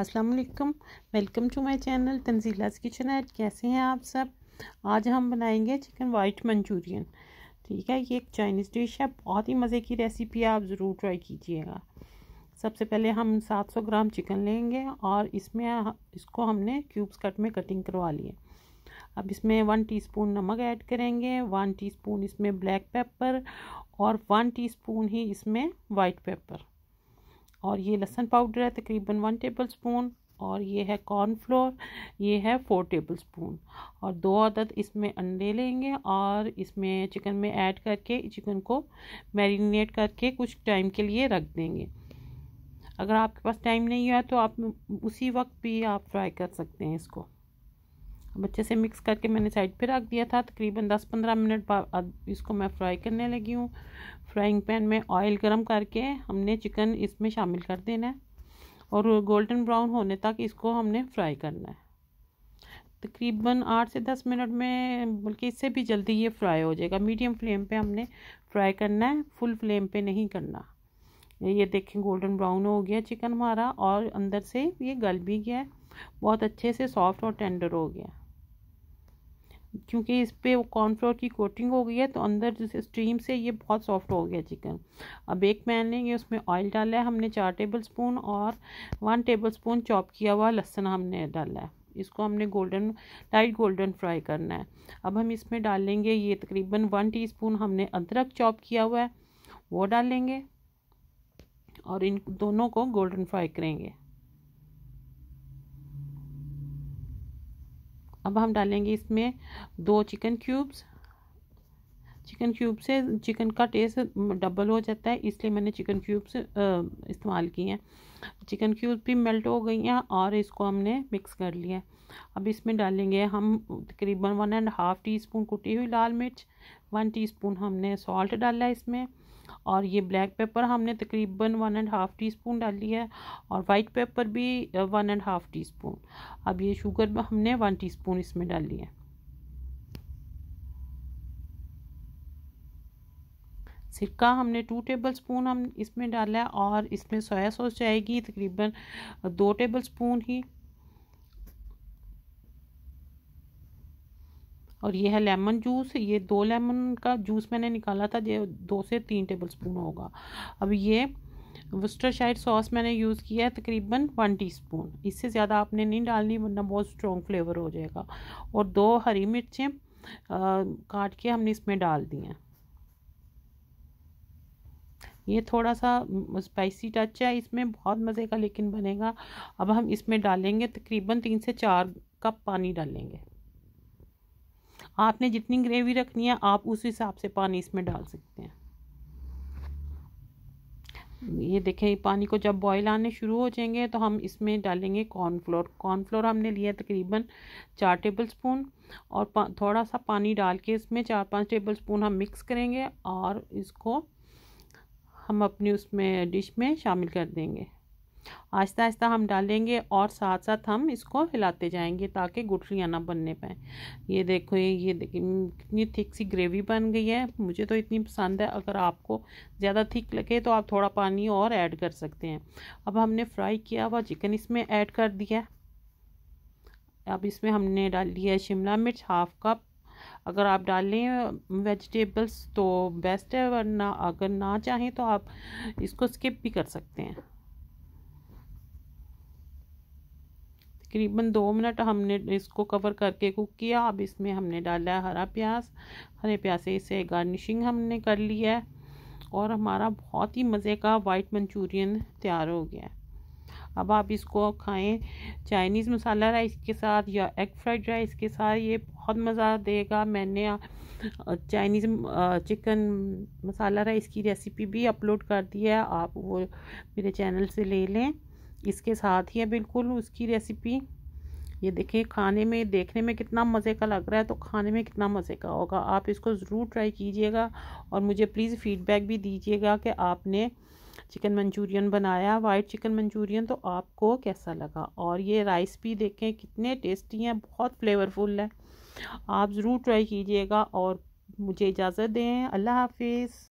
अस्सलाम वालेकुम welcome to my channel Tanzeela's kitchen ऐड कैसे हैं आप सब आज हम बनाएंगे चिकन वाइट मंचूरियन ठीक है ये एक चाइनीज़ डिश है बहुत ही मज़े की रेसिपी है आप ज़रूर ट्राई कीजिएगा सबसे पहले हम 700 ग्राम चिकन लेंगे और इसमें इसको हमने क्यूब्स कट में कटिंग करवा लिए अब इसमें वन स्पून नमक ऐड करेंगे वन स्पून इसमें ब्लैक पेपर और वन स्पून ही इसमें वाइट पेपर और ये लहसन पाउडर है तकरीबन वन टेबल स्पून और ये है कॉर्नफ्लोर ये है फोर टेबल स्पून और दो अदद इसमें अंडे लेंगे और इसमें चिकन में ऐड करके चिकन को मैरिनेट करके कुछ टाइम के लिए रख देंगे अगर आपके पास टाइम नहीं है तो आप उसी वक्त भी आप फ्राई कर सकते हैं इसको अब अच्छे से मिक्स करके मैंने साइड पे रख दिया था तकरीबन 10-15 मिनट बाद इसको मैं फ्राई करने लगी हूँ फ्राइंग पैन में ऑयल गरम करके हमने चिकन इसमें शामिल कर देना है और गोल्डन ब्राउन होने तक इसको हमने फ्राई करना है तकरीबन आठ से दस मिनट में बल्कि इससे भी जल्दी ये फ्राई हो जाएगा मीडियम फ्लेम पर हमने फ्राई करना है फुल फ्लेम पर नहीं करना ये देखें गोल्डन ब्राउन हो गया चिकन हमारा और अंदर से ये गल भी गया है बहुत अच्छे से सॉफ्ट और टेंडर हो गया क्योंकि इस पर कॉर्नफ्लोर की कोटिंग हो गई है तो अंदर स्टीम से ये बहुत सॉफ्ट हो गया चिकन अब एक पैन लेंगे उसमें ऑयल डाला है हमने चार टेबल स्पून और वन टेबल स्पून चॉप किया हुआ लहसुन हमने डाला है इसको हमने गोल्डन लाइट गोल्डन फ्राई करना है अब हम इसमें डालेंगे ये तकरीबन वन टी हमने अदरक चॉप किया हुआ है वो डालेंगे और इन दोनों को गोल्डन फ्राई करेंगे अब हम डालेंगे इसमें दो चिकन क्यूब्स चिकन क्यूब से चिकन का टेस्ट डबल हो जाता है इसलिए मैंने चिकन क्यूब्स इस्तेमाल किए हैं चिकन क्यूब भी मेल्ट हो गई हैं और इसको हमने मिक्स कर लिया है अब इसमें डालेंगे हम तकरीबन one and half teaspoon कुटी हुई लाल मिर्च वन टीस्पून हमने सॉल्ट डाला है इसमें और ये ब्लैक पेपर हमने तकरीबन one and half teaspoon डाली है और वाइट पेपर भी one and half teaspoon अब ये शुगर हमने वन टी स्पून इसमें डाली है सिरका हमने टू टेबल स्पून हम इसमें डाला है और इसमें सोया सॉस जाएगी तकरीबन uh, दो टेबल स्पून ही और ये है लेमन जूस ये दो लेमन का जूस मैंने निकाला था ये दो से तीन टेबल स्पून होगा अब ये वस्टरशायर सॉस मैंने यूज़ किया है तकरीबन वन टीस्पून इससे ज़्यादा आपने नहीं डालनी वरना बहुत स्ट्रॉन्ग फ्लेवर हो जाएगा और दो हरी मिर्चें काट के हमने इसमें डाल दी हैं ये थोड़ा सा स्पाइसी टच है इसमें बहुत मज़े का लेकिन बनेगा अब हम इसमें डालेंगे तकरीबन तीन से चार कप पानी डालेंगे आपने जितनी ग्रेवी रखनी है आप उस हिसाब से पानी इसमें डाल सकते हैं ये देखें पानी को जब बॉईल आने शुरू हो जाएंगे तो हम इसमें डालेंगे कॉर्नफ्लोर कॉर्नफ्लोर हमने लिया तकरीबन चार टेबल स्पून और थोड़ा सा पानी डाल के इसमें चार पाँच टेबल स्पून हम मिक्स करेंगे और इसको हम अपनी उसमें डिश में शामिल कर देंगे आहिस्ता आहिस्ता हम डालेंगे और साथ साथ हम इसको हिलाते जाएंगे ताकि गुठलियाँ ना बनने पाएँ ये देखो ये ये कितनी थिक सी ग्रेवी बन गई है मुझे तो इतनी पसंद है अगर आपको ज़्यादा थिक लगे तो आप थोड़ा पानी और ऐड कर सकते हैं अब हमने फ्राई किया हुआ चिकन इसमें ऐड कर दिया अब इसमें हमने डाल लिया शिमला मिर्च हाफ कप अगर आप डालें वेजिटेबल्स तो बेस्ट है वरना अगर ना चाहें तो आप इसको स्किप भी कर सकते हैं तकरीबन दो मिनट हमने इसको कवर करके कुक किया अब इसमें हमने डाला है हरा प्याज हरे प्याज से इसे गार्निशिंग हमने कर लिया है और हमारा बहुत ही मज़े का वाइट मंचूरियन तैयार हो गया है अब आप इसको खाएं चाइनीज़ मसाला राइस के साथ या एग फ्राइड राइस के साथ ये बहुत मज़ा देगा मैंने चाइनीज़ चिकन मसाला राइस की रेसिपी भी अपलोड कर दी है आप वो मेरे चैनल से ले लें इसके साथ ही है बिल्कुल उसकी रेसिपी ये देखिए खाने में देखने में कितना मज़े का लग रहा है तो खाने में कितना मज़े का होगा आप इसको ज़रूर ट्राई कीजिएगा और मुझे प्लीज़ फीडबैक भी दीजिएगा कि आपने चिकन मंचूरियन बनाया वाइट चिकन मंचूरियन तो आपको कैसा लगा और ये राइस भी देखें कितने टेस्टी हैं बहुत फ्लेवरफुल है आप ज़रूर ट्राई कीजिएगा और मुझे इजाज़त दें अल्लाह हाफिज़